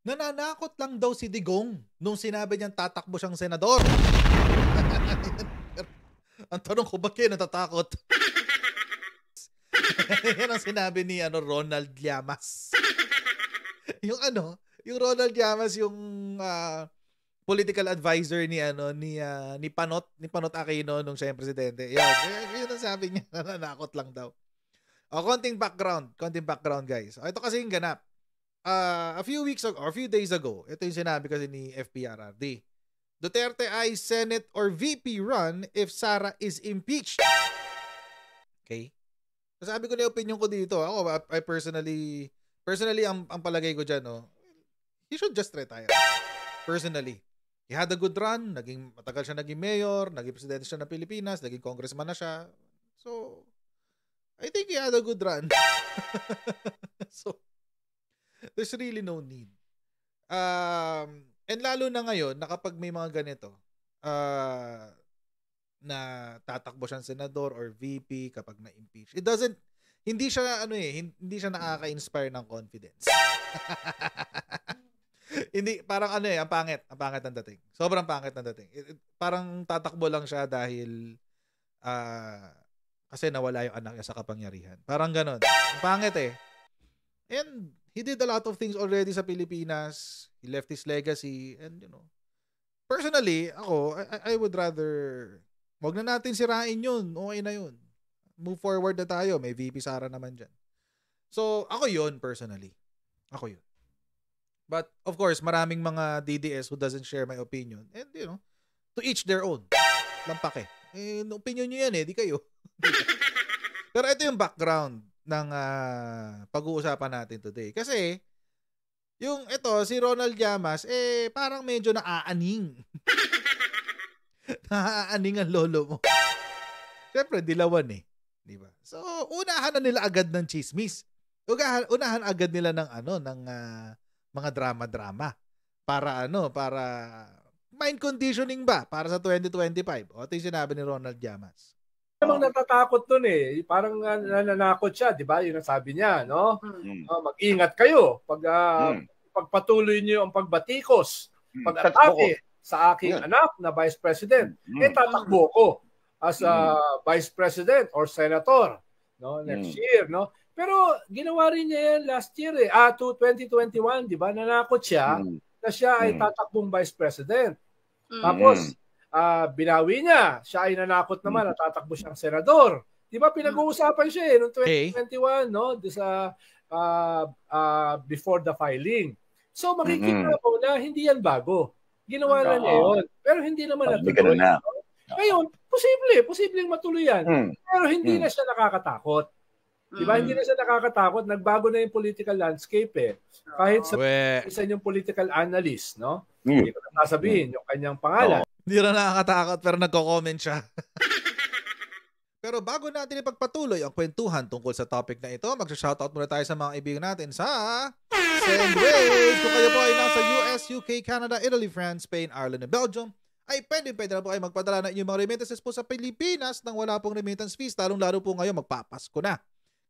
Nananakot lang daw si Digong nung sinabi niyang tatakbo siyang senador. ang tanong ko, ba't kayo natatakot? Yan ang sinabi ni ano, Ronald Llamas. yung ano, yung Ronald Llamas, yung uh, political advisor ni ano ni uh, ni Panot ni Panot Aquino nung siya yung presidente. Yun, yun ang sabi niya, nananakot lang daw. O, oh, konting background, konting background guys. O, oh, ito kasi yung ganap uh, a few weeks ago, or a few days ago, ito yung sinabi kasi ni FPRRD. Duterte ay Senate or VP run if Sara is impeached. Okay? Sabi ko na yung opinion ko dito. Ako, I personally, personally, ang, ang palagay ko dyan, no, he should just retire. Personally. He had a good run. Naging, matagal siya naging mayor. Naging presidente siya ng Pilipinas. Naging congressman na siya. So, I think he had a good run. so, There's really no need. Um, and lalo na ngayon, na kapag may mga ganito, uh, na tatakbo siyang senador or VP kapag na-impeach. It doesn't, hindi siya, ano eh, hindi siya nakaka-inspire ng confidence. hindi, parang ano eh, ang pangit, ang pangit ng dating. Sobrang pangit ng dating. It, it, parang tatakbo lang siya dahil, uh, kasi nawala yung anak niya sa kapangyarihan. Parang ganon. Ang pangit eh. And he did a lot of things already sa Pilipinas. He left his legacy and you know. Personally, ako, I, I would rather wag na natin sirain yun. Okay na yun. Move forward na tayo. May VP Sara naman dyan. So, ako yun personally. Ako yun. But of course, maraming mga DDS who doesn't share my opinion. And you know, to each their own. Lampake. Eh, opinion nyo yan eh, di kayo. Pero ito yung background ng uh, pag-uusapan natin today. Kasi, yung ito, si Ronald Llamas, eh, parang medyo naaaning. naaaning ang lolo mo. Siyempre, dilawan eh. Di ba? So, unahan na nila agad ng chismis. Unahan, unahan agad nila ng ano, ng uh, mga drama-drama. Para ano, para mind conditioning ba para sa 2025? O, ito yung sinabi ni Ronald Llamas namang natatakot nun eh. Parang uh, nananakot siya, di ba? Yun ang sabi niya, no? Mm. Uh, mag-ingat kayo pag uh, mm. pagpatuloy niyo ang pagbatikos, mm. pag-atake sa aking yeah. Hmm. anak na vice president. Mm. Eh tatakbo ko as a mm. vice president or senator, no? Hmm. Next mm. year, no? Pero ginawa rin niya yan last year eh. Ah, to 2021, di ba? Nanakot siya mm. na siya ay hmm. tatakbong vice president. Mm. Tapos, uh, binawi niya. Siya ay nanakot naman, hmm. at tatakbo siyang senador. Di ba pinag-uusapan siya eh noong 2021, no? This, uh, uh, uh, before the filing. So makikita mm-hmm. mo na hindi yan bago. Ginawa na niya yun. Pero hindi naman natuloy. Na. Ngayon, posible. Posibleng matuloy yan. Mm. Pero hindi mm. na siya nakakatakot. Di ba? Hindi hmm. na siya nakakatakot. Nagbago na yung political landscape eh. Kahit sa We... isa niyong political analyst, no? Mm. Hindi ko na sasabihin mm. yung kanyang pangalan. Oh. Hindi na nakakatakot pero nagko-comment siya. pero bago natin ipagpatuloy ang kwentuhan tungkol sa topic na ito, magsha-shoutout muna tayo sa mga kaibigan natin sa Sendwave! Kung kayo po ay nasa US, UK, Canada, Italy, France, Spain, Ireland, and Belgium, ay pwede pwede na po ay magpadala na inyong mga remittances po sa Pilipinas nang wala pong remittance fees, lalong laro po ngayon magpapasko na.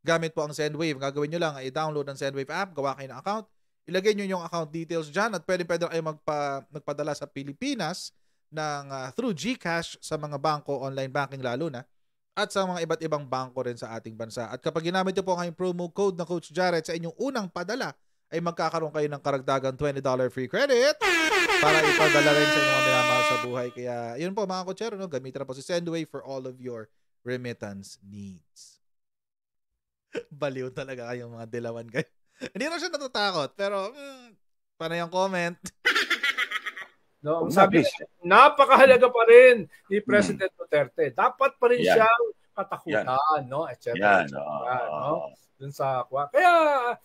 Gamit po ang Sendwave. Gagawin nyo lang ay download ang Sendwave app, gawa kayo ng account, ilagay nyo yung account details dyan at pwede pwede kayo magpa, magpadala sa Pilipinas ng uh, through GCash sa mga bangko, online banking lalo na at sa mga iba't ibang bangko rin sa ating bansa. At kapag ginamit niyo po ang promo code na Coach Jared sa inyong unang padala, ay magkakaroon kayo ng karagdagang $20 free credit para ipadala rin sa inyong mga minamahal sa buhay. Kaya yun po mga kutsero, no? gamitin na po si Sendway for all of your remittance needs. Baliw talaga kayong mga dilawan kayo. Hindi na siya natatakot, pero mm, panay ang comment. No, Kung sabi napakahalaga pa rin ni President mm. Duterte. Dapat pa rin yeah. siyang katakutan, no? Etc. cetera, yeah, et no. no? Dun sa kwa. Kaya,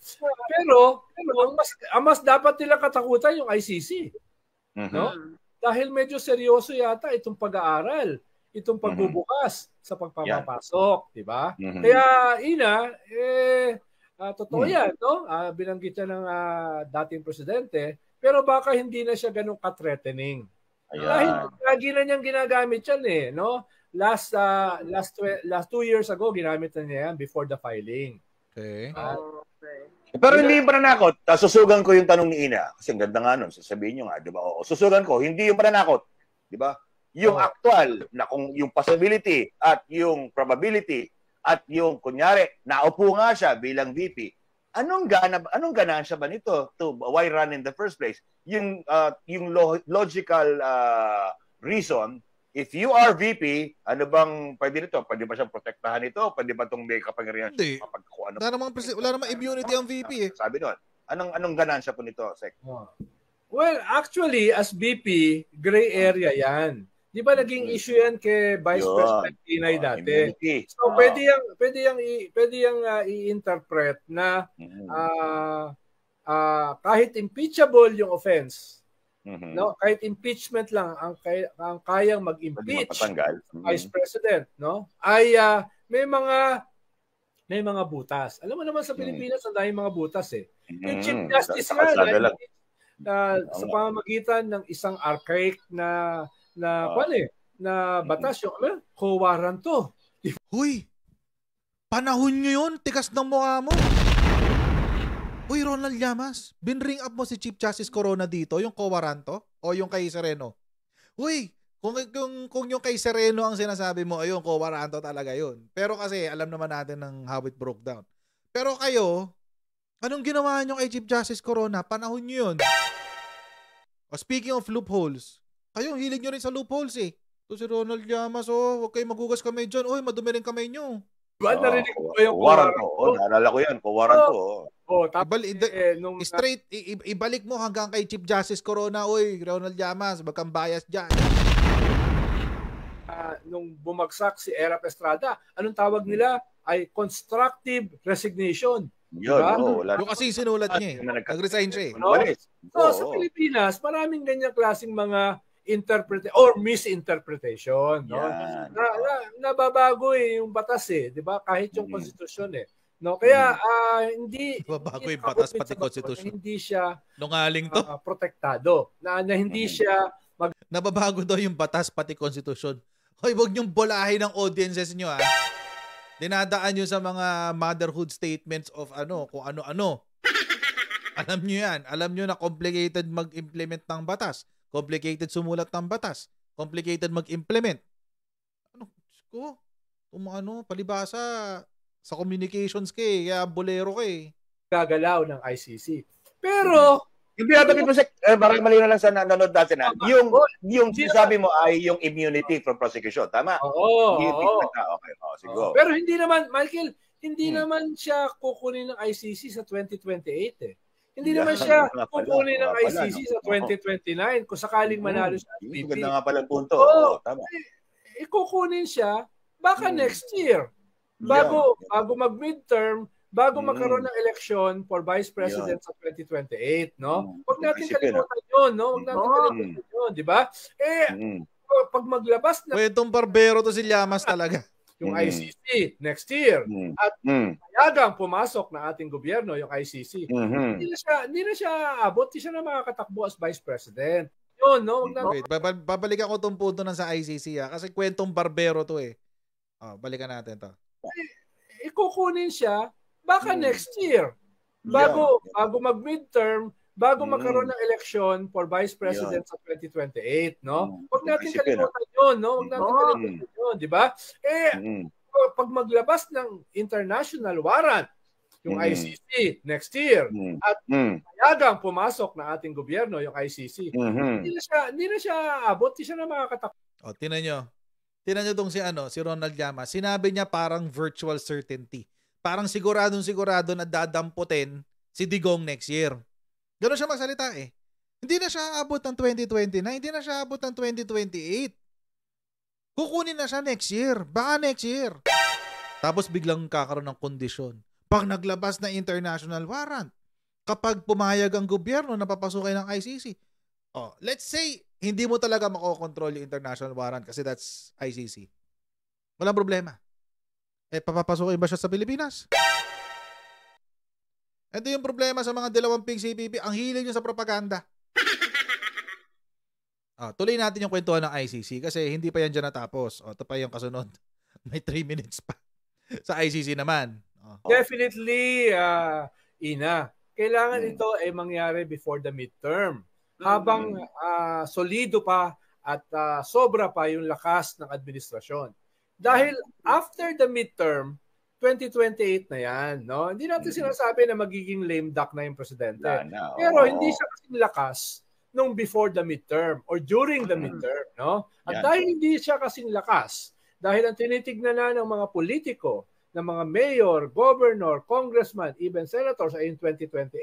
pero, pero mas, mas dapat nila katakutan yung ICC. Mm-hmm. No? Dahil medyo seryoso yata itong pag-aaral, itong mm-hmm. pagbubukas mm-hmm. sa pagpapapasok, yeah. di ba? Mm-hmm. Kaya, ina, eh, uh, totoo mm-hmm. yan, no? Uh, binanggit siya ng uh, dating presidente, pero baka hindi na siya ganun ka-threatening. Ayan. Dahil lagi na niyang ginagamit yan eh, no? Last uh, last tw- last two years ago ginamit na niya yan before the filing. Okay. Uh, okay. Pero hindi yung pananakot. Ah, susugan ko yung tanong ni Ina. Kasi ang ganda nga nun. Sasabihin nyo nga, di ba? Oo, susugan ko. Hindi yung pananakot. Di ba? Yung oh. actual, na kung yung possibility at yung probability at yung, kunyari, naupo nga siya bilang VP anong gana anong ganansya ba nito to why run in the first place yung uh, yung lo- logical uh, reason if you are VP ano bang pwede nito pwede ba siyang protektahan ito pwede ba tong may kapangyarihan hindi kapag kung ano wala namang presi- wala namang immunity ang VP eh sabi noon anong anong ganansya po nito sec well actually as VP gray area yan Di ba naging issue yan kay Vice Yun. President Inay dati? Immunity. So ah. pwede yang pwede yang i, pwede yang uh, i-interpret na uh, uh, kahit impeachable yung offense. Mm-hmm. No, kahit impeachment lang ang kay, ang kayang mag-impeach mm-hmm. Vice President, no? Ay uh, may mga may mga butas. Alam mo naman sa mm. Pilipinas mm-hmm. ang daming mga butas eh. Mm-hmm. Yung mm. Chief Justice nga, na, na, sa pamamagitan ng isang archaic na na uh, kwan eh, na batas yung ano, kuwaran to. If... Panahon nyo yun, tikas ng mukha mo. Uy, Ronald Llamas, binring up mo si Chief Justice Corona dito, yung Kowaranto o yung kay Sereno? Uy, kung, kung, kung yung kay Sereno ang sinasabi mo, ayun, Kowaranto talaga yun. Pero kasi, alam naman natin ng how it broke down. Pero kayo, anong ginawa nyo kay Chief Justice Corona? Panahon nyo yun. O speaking of loopholes, kayo, hilig nyo rin sa loopholes eh. Ito si Ronald Llamas, oh, huwag kayo magugas kamay dyan. Oy, madumi rin kamay nyo. Ba, diba, ah, narinig ko oh, yung kuwaran ko. Oh, naalala ko yan, kuwaran ko. Oh. oh, oh tapos, Ibal- eh, nung, straight, i- ibalik mo hanggang kay Chief Justice Corona, oy, Ronald Llamas, bagkang bias dyan. Uh, nung bumagsak si Era Estrada, anong tawag nila? Ay constructive resignation. Yun, diba? oo. Wala. Yung kasi sinulat ah, niya eh. Nag-resign siya eh. No? So, sa Pilipinas, maraming ganyan klaseng mga interpretation or misinterpretation no yeah. na, na, nababago eh yung batas eh di ba kahit yung mm-hmm. konstitusyon eh no kaya uh, hindi nababago yung batas pati konstitusyon hindi siya nungaling to uh, protektado na, na hindi mm-hmm. siya mag- nababago daw yung batas pati konstitusyon hoy wag niyo bolahin ang audiences niyo ha ah. dinadaan niyo sa mga motherhood statements of ano kung ano-ano alam niyo yan alam niyo na complicated mag-implement ng batas Complicated sumulat ng batas. Complicated mag-implement. Ano, ko? ano, palibasa sa communications kay, eh. kaya bolero kay. Eh. Gagalaw ng ICC. Pero, mm-hmm. yung binabanggit mo sa, eh, mali na lang sa nanonood natin ha. Ah. Tama. Yung, yung sinasabi mo ay yung immunity from prosecution. Tama? Oo. oo. Ah, okay. Oh, sige. Pero hindi naman, Michael, hindi hmm. naman siya kukunin ng ICC sa 2028 eh. Hindi yeah, naman siya kukunin ng ICC pala, sa 2029 kung sakaling hmm. manalo hmm, sa FPP. nga pala punto. Oo, oh, tama. Eh, ikukunin siya baka hmm. next year. Bago yeah. bago mag-midterm, bago hmm. magkaroon ng election for vice president yeah. sa 2028, hmm. ah. no? Huwag natin hmm. kalimutan 'yon, no? Huwag natin kalimutan 'yon, di ba? Eh hmm. pag maglabas na Uy, itong barbero to si Llamas talaga. yung mm. ICC next year. Mm. At payagang mm. pumasok na ating gobyerno yung ICC. Mm-hmm. Hindi na siya, hindi na siya abot, siya na makakatakbo as vice president. Yun, no? Wag Wait, babalikan ko tong punto ng sa ICC ha, ah. kasi kwentong barbero to eh. Oh, balikan natin to. I- eh, ikukunin siya baka mm. next year. Bago yeah. bago mag midterm, bago mm. magkaroon ng election for vice president yeah. sa 2028, no? Mm. Huwag natin ah. kalimutan yun, no? Huwag natin kalimutan yun, di ba? Eh, mm pag maglabas ng international warrant, yung mm ICC next year, mm at mayagang pumasok na ating gobyerno, yung ICC, mm-hmm. hindi na siya, hindi na siya abot, hindi siya na makakatakot. O, tinan nyo. Tinan nyo tong si, ano, si Ronald Llama. Sinabi niya parang virtual certainty. Parang siguradong-sigurado na dadamputin si Digong next year. Ganun siya magsalita eh. Hindi na siya abot ng 2020 na, hindi na siya abot ng 2028. Kukunin na siya next year. Baka next year. Tapos biglang kakaroon ng kondisyon. Pag naglabas na international warrant, kapag pumayag ang gobyerno na papasukin ng ICC, oh, let's say, hindi mo talaga makokontrol yung international warrant kasi that's ICC. Walang problema. Eh, papapasukin ba siya sa Pilipinas? Ito yung problema sa mga dalawang ping CPP. Ang hilig nyo sa propaganda. Ah, tuloy natin yung kwentuhan ng ICC kasi hindi pa yan dyan natapos. O, oh, ito pa yung kasunod. May 3 minutes pa sa ICC naman. Oh. oh. Definitely, uh, Ina. Kailangan mm. ito ay mangyari before the midterm. Mm. Habang uh, solido pa at uh, sobra pa yung lakas ng administrasyon. Dahil hmm. after the midterm, 2028 na yan. No? Hindi natin hmm. sinasabi na magiging lame duck na yung presidente. No, no. Pero hindi siya kasing lakas nung before the midterm or during the mm. midterm, no? At yeah. dahil hindi siya kasing lakas, dahil ang tinitignan na ng mga politiko, ng mga mayor, governor, congressman, even senators ay in 2028,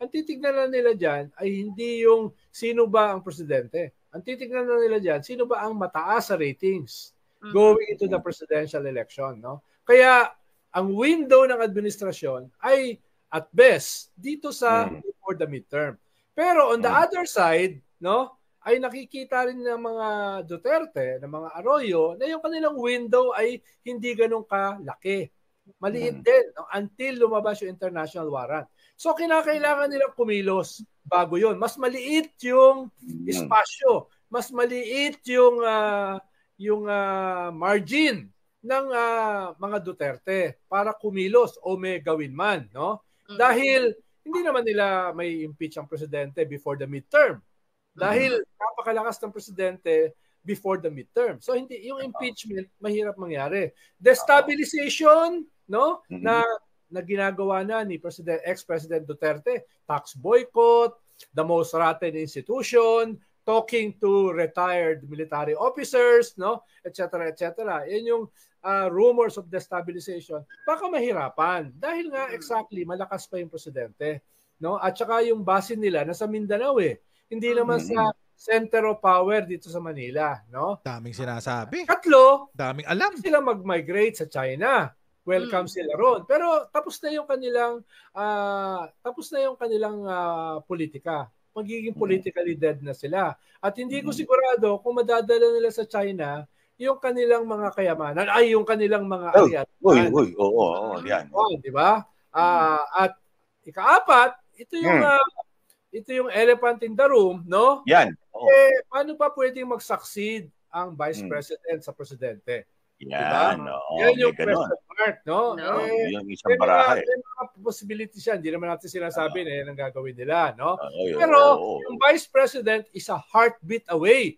ang titignan na nila dyan ay hindi yung sino ba ang presidente. Ang titignan na nila dyan, sino ba ang mataas sa ratings mm. going into the presidential election, no? Kaya ang window ng administrasyon ay at best dito sa mm. before the midterm. Pero on the hmm. other side, no, ay nakikita rin ng mga Duterte, ng mga Arroyo, na yung kanilang window ay hindi ganun kalaki. Maliit hmm. din no? until lumabas yung international warrant. So kinakailangan nilang kumilos bago yon. Mas maliit yung hmm. espasyo, mas maliit yung uh, yung uh, margin ng uh, mga Duterte para kumilos o may gawin man, no? Mm-hmm. Dahil hindi naman nila may impeach ang presidente before the midterm. Dahil mm napakalakas ng presidente before the midterm. So hindi yung impeachment mahirap mangyari. Destabilization, no? Mm-hmm. Na na ginagawa na ni President ex-President Duterte, tax boycott, the most rotten institution, talking to retired military officers, no, etc., etc. Yan yung uh, rumors of destabilization. Baka mahirapan dahil nga hmm. exactly malakas pa yung presidente, no? At saka yung base nila nasa Mindanao eh. Hindi hmm. naman sa center of power dito sa Manila, no? Daming sinasabi. Katlo, daming alam. Sila mag-migrate sa China. Welcome mm. sila ron. Pero tapos na yung kanilang uh, tapos na yung kanilang uh, politika magiging mm. politically dead na sila. At hindi ko mm. sigurado kung madadala nila sa China yung kanilang mga kayamanan, ay yung kanilang mga oh, aryat. Uy, uy, oo, oh, oo, oh, yan. Oh, di ba? Uh, at ikaapat, ito yung hmm. uh, ito yung elephant in the room, no? Yan. Oh. Eh, paano pa pwedeng mag-succeed ang vice president sa presidente? Yan, diba? oo. Yan yung question Art, no? no. Eh, ah, yung isang baraha eh. May mga possibility siya. Hindi naman natin sinasabi uh, ah. na yan ang gagawin nila, no? Uh, oh, Pero oh, oh, yung vice president is a heartbeat away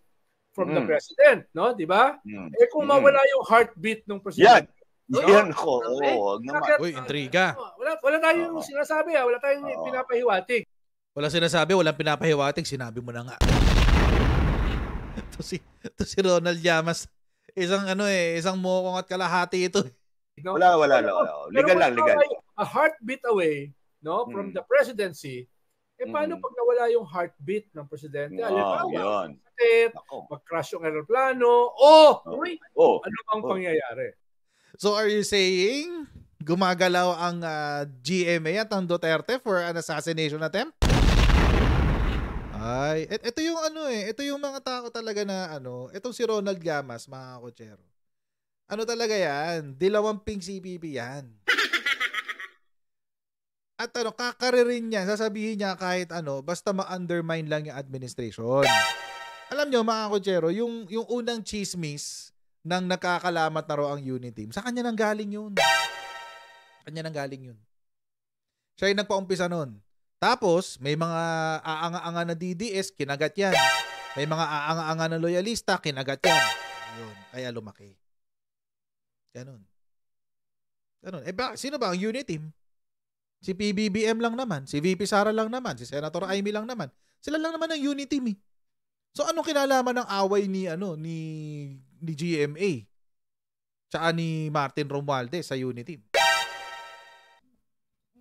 from mm. the hmm. president, no? Di ba? Mm. Eh kung mm. mawala yung heartbeat ng president, Yan! No? Yan ko. Oo, okay. wag naman. Uy, intriga. Ano, wala, wala tayong uh, sinasabi ha. Wala tayong uh, pinapahiwatig. Wala sinasabi, walang pinapahiwatig. Sinabi mo na nga. ito si, ito si Ronald Yamas. Isang ano eh, isang mukong at kalahati ito eh. No? Wala, wala, wala. wala. Legal lang, legal. A heartbeat away no from hmm. the presidency eh paano hmm. pag nawala yung heartbeat ng presidente? Oh, Alam mo, sakit, mag-crash yung aeroplano, oh, oh, wait, oh, ano bang oh. pangyayari? So are you saying gumagalaw ang uh, ah, GMA at ang Duterte for an assassination attempt? Ay, et- ito yung ano eh, ito yung mga tao talaga na ano, itong si Ronald Gamas, mga kutsero. Ano talaga yan? Dilawang pink CPP yan. At ano, kakaririn niya, sasabihin niya kahit ano, basta ma-undermine lang yung administration. Alam nyo mga kotsero, yung, yung unang chismis ng nakakalamat na ang unit team, sa kanya nang galing yun. Kanya nang galing yun. Siya yung nagpaumpisa nun. Tapos, may mga aanga-anga na DDS, kinagat yan. May mga aanga-anga na loyalista, kinagat yan. Yun, kaya lumaki. Ganon. Ganon. Eh, ba, sino ba ang unit team? Si PBBM lang naman, si VP Sara lang naman, si Senator Amy lang naman. Sila lang naman ang unit team eh. So anong kinalaman ng away ni ano ni ni GMA? Tsaka ni Martin Romualdez sa unit team.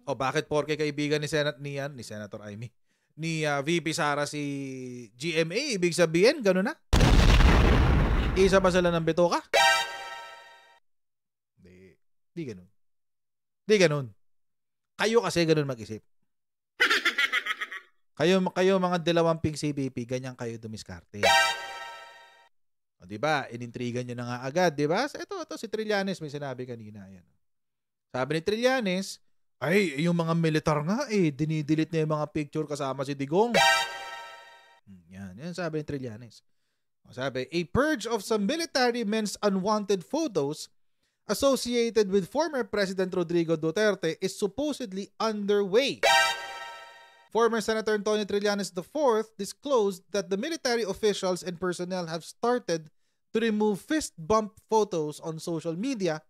O bakit porke kaibigan ni Senat ni yan, ni Senator Amy ni uh, ah, VP Sara si GMA ibig sabihin gano'n na? Isa ba sila ng bitoka? Di ganun. Di ganun. Kayo kasi ganun mag-isip. Kayo, kayo mga dalawang pink CBP, ganyan kayo dumiskarte. O, di ba? Inintrigan nyo na nga agad, di ba? Ito, ito, si Trillanes may sinabi kanina. Ayan. Sabi ni Trillanes, ay, yung mga militar nga eh, dinidelete na yung mga picture kasama si Digong. Hmm, yan, yan sabi ni Trillanes. Sabi, a purge of some military men's unwanted photos associated with former President Rodrigo Duterte is supposedly underway. Former Senator Antonio Trillanes IV disclosed that the military officials and personnel have started to remove fist bump photos on social media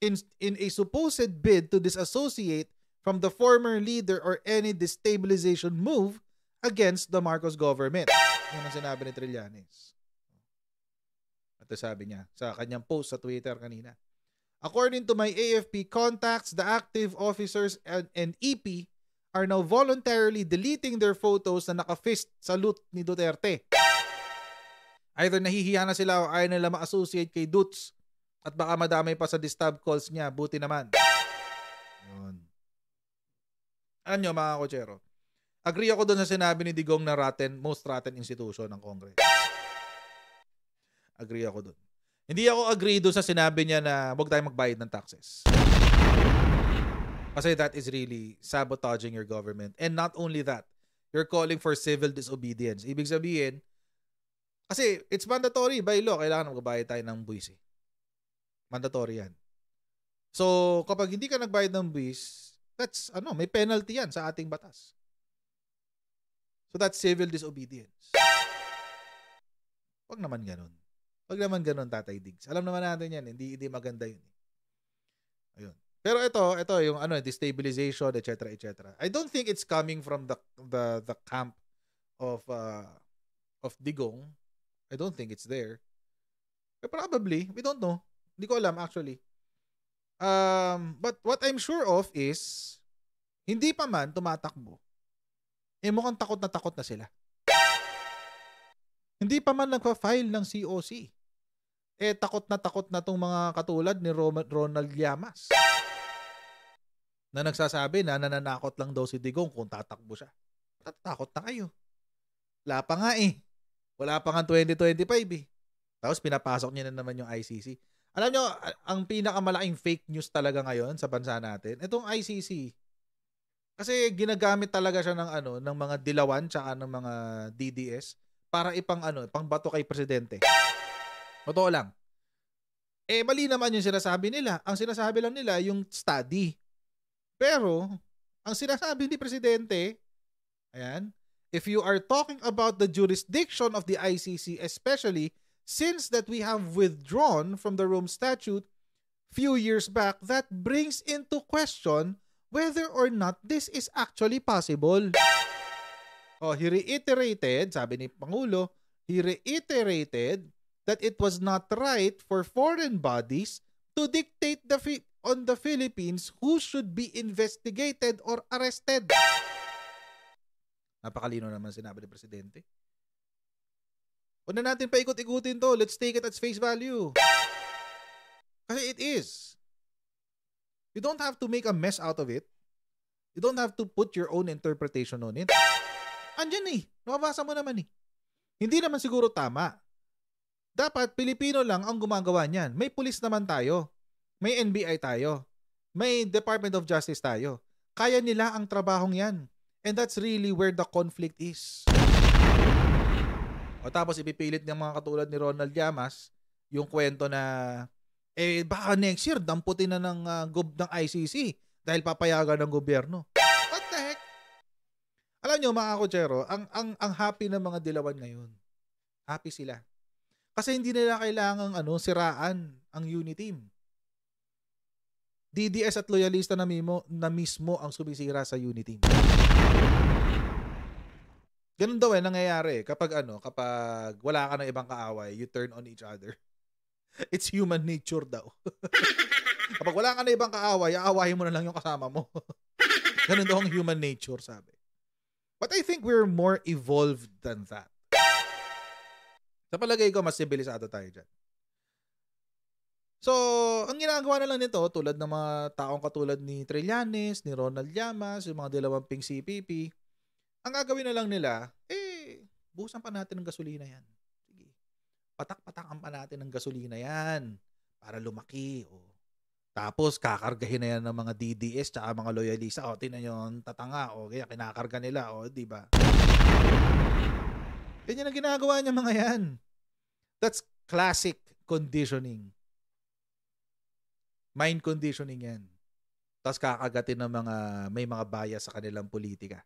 in, in a supposed bid to disassociate from the former leader or any destabilization move against the Marcos government. Yan ang sinabi ni Trillanes. Ito sabi niya sa kanyang post sa Twitter kanina. According to my AFP contacts, the active officers and, and EP are now voluntarily deleting their photos na naka-fist salute ni Duterte. Either nahihiya na sila o ayaw nila ma-associate kay Dutz at baka madamay pa sa disturb calls niya. Buti naman. Yun. Alam nyo mga kochero, agree ako doon sa sinabi ni Digong na rotten, most rotten institution ng Congress. Agree ako doon. Hindi ako agree doon sa sinabi niya na huwag tayong magbayad ng taxes. Kasi that is really sabotaging your government. And not only that, you're calling for civil disobedience. Ibig sabihin, kasi it's mandatory by law. Kailangan magbayad tayo ng buwis eh. Mandatory yan. So, kapag hindi ka nagbayad ng buwis, that's, ano, may penalty yan sa ating batas. So, that's civil disobedience. Huwag naman ganun. Huwag naman ganun, Tatay Diggs. Alam naman natin yan, hindi, hindi maganda yun. Eh. Ayun. Pero ito, ito yung ano, destabilization, etc., etc. I don't think it's coming from the the the camp of uh, of Digong. I don't think it's there. But eh, probably, we don't know. Hindi ko alam actually. Um, but what I'm sure of is hindi pa man tumatakbo. Eh mukhang takot na takot na sila. Hindi pa man nagpa-file ng COC eh takot na takot na tong mga katulad ni Ronald Llamas na nagsasabi na nananakot lang daw si Digong kung tatakbo siya. Tatakot na kayo. Wala pa nga eh. Wala pa nga 2025 eh. Tapos pinapasok niya na naman yung ICC. Alam nyo, ang pinakamalaking fake news talaga ngayon sa bansa natin, itong ICC. Kasi ginagamit talaga siya ng ano, ng mga dilawan tsaka ng mga DDS para ipang ano, ipang bato kay presidente. Totoo lang. Eh, mali naman yung sinasabi nila. Ang sinasabi lang nila, yung study. Pero, ang sinasabi ni Presidente, ayan, if you are talking about the jurisdiction of the ICC, especially since that we have withdrawn from the Rome Statute few years back, that brings into question whether or not this is actually possible. Oh, he reiterated, sabi ni Pangulo, he reiterated that it was not right for foreign bodies to dictate the fi- on the Philippines who should be investigated or arrested. Napakalino naman sinabi ni Presidente. Una natin paikot-ikutin to. Let's take it at face value. Kasi it is. You don't have to make a mess out of it. You don't have to put your own interpretation on it. Andyan eh. Nakabasa mo naman eh. Hindi naman siguro tama dapat Pilipino lang ang gumagawa niyan. May pulis naman tayo. May NBI tayo. May Department of Justice tayo. Kaya nila ang trabahong yan. And that's really where the conflict is. O tapos ipipilit ng mga katulad ni Ronald Llamas yung kwento na eh baka next year damputin na ng uh, gob ng ICC dahil papayagan ng gobyerno. What the heck? Alam niyo mga kutsero, ang ang ang happy ng mga dilawan ngayon. Happy sila. Kasi hindi nila kailangang ano, siraan ang Uniteam. DDS at loyalista na, mimo, na mismo ang sumisira sa Uniteam. Ganun daw eh, nangyayari kapag ano, kapag wala ka ng ibang kaaway, you turn on each other. It's human nature daw. kapag wala ka ng ibang kaaway, aawahin mo na lang yung kasama mo. Ganun daw ang human nature, sabi. But I think we're more evolved than that. Sa palagay ko, mas sibilisado tayo dyan. So, ang ginagawa na lang nito, tulad ng mga taong katulad ni Trillanes, ni Ronald Llamas, yung mga dalawang ping CPP, ang gagawin na lang nila, eh, busan pa natin ng gasolina yan. Sige. Patak-patakan pa natin ng gasolina yan para lumaki. O. Tapos, kakargahin na yan ng mga DDS tsaka mga loyalista. O, tinan yun, tatanga. O, kaya kinakarga nila. O, di ba? Yan ang ginagawa niya mga yan. That's classic conditioning. Mind conditioning yan. Tapos kakagatin ng mga, may mga bias sa kanilang politika.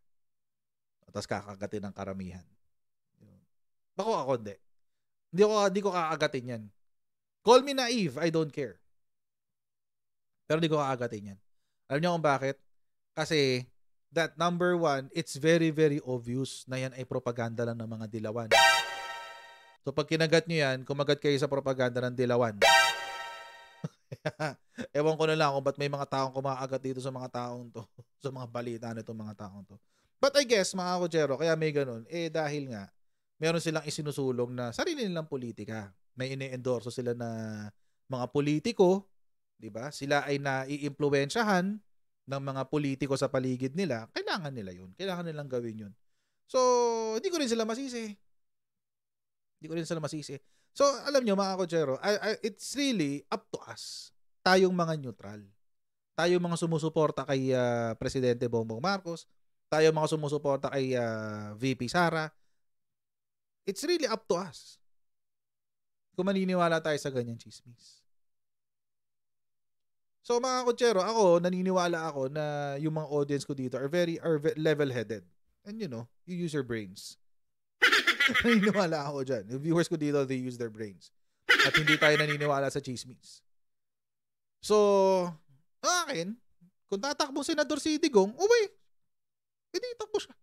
Tapos kakagatin ng karamihan. Bako ako hindi. Hindi ko, hindi ko kakagatin yan. Call me naive, I don't care. Pero hindi ko kakagatin yan. Alam niyo kung bakit? Kasi that number one, it's very, very obvious na yan ay propaganda lang ng mga dilawan. So pag kinagat nyo yan, kumagat kayo sa propaganda ng dilawan. Ewan ko na lang kung ba't may mga taong kumakagat dito sa mga taong to, sa mga balita na mga taong to. But I guess, mga kochero, kaya may ganun, eh dahil nga, meron silang isinusulong na sarili nilang politika. May ine-endorso sila na mga politiko, 'di ba? Sila ay naiimpluwensyahan ng mga politiko sa paligid nila, kailangan nila yun. Kailangan nilang gawin yun. So, hindi ko rin sila masisi. Hindi ko rin sila masisi. So, alam nyo mga kochero, it's really up to us. Tayong mga neutral. Tayong mga sumusuporta kay uh, Presidente Bongbong Marcos. Tayong mga sumusuporta kay uh, ah, VP Sara. It's really up to us. Kung maniniwala tayo sa ganyan chismis. So mga kutsero, ako naniniwala ako na yung mga audience ko dito are very are level-headed. And you know, you use your brains. naniniwala ako diyan. Yung viewers ko dito, they use their brains. At hindi tayo naniniwala sa chismis. So, akin, kung tatakbo Senador si Digong, uwi. Hindi, eh, takbo siya.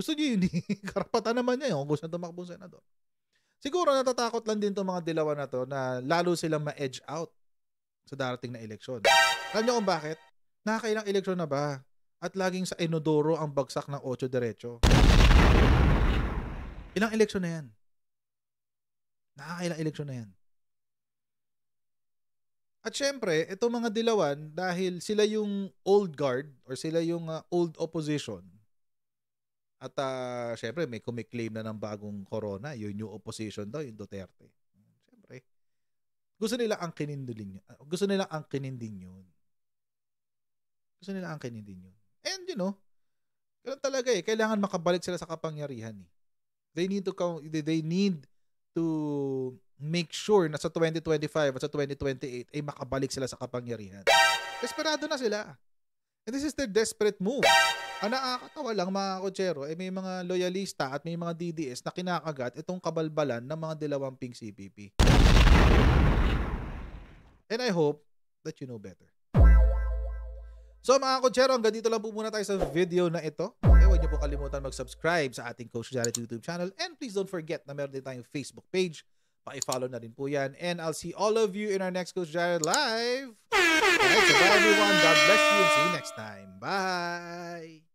Gusto niyo yun, karapatan naman niya yun kung gusto tumakbo senador. Siguro natatakot lang din itong mga dilawan na to na lalo silang ma-edge out sa darating na eleksyon. Alam niyo kung bakit? Nakakailang eleksyon na ba? At laging sa inodoro ang bagsak ng ocho derecho. Ilang eleksyon na yan? Nakakailang eleksyon na yan. At syempre, itong mga dilawan, dahil sila yung old guard or sila yung uh, old opposition, at uh, syempre may kumiklaim na ng bagong corona, yung new opposition daw, yung Duterte. Gusto nila ang kinindulin yun. Ah, gusto nila ang kinindin yun. Gusto nila ang kinindin yun. And you know, ganun talaga eh. Kailangan makabalik sila sa kapangyarihan eh. They need to they need to make sure na sa 2025 at sa 2028 ay makabalik sila sa kapangyarihan. Desperado na sila. And this is their desperate move. Ang nakakatawa lang mga kotsero ay eh, may mga loyalista at may mga DDS na kinakagat itong kabalbalan ng mga dilawang pink CPP. And I hope that you know better. So mga kutsero, hanggang dito lang po muna tayo sa video na ito. Okay, eh, huwag niyo po kalimutan mag-subscribe sa ating Coach Jared YouTube channel. And please don't forget na meron din tayong Facebook page. Paki-follow na rin po yan. And I'll see all of you in our next Coach Jared Live. Alright, so bye everyone. God bless you and see you next time. Bye!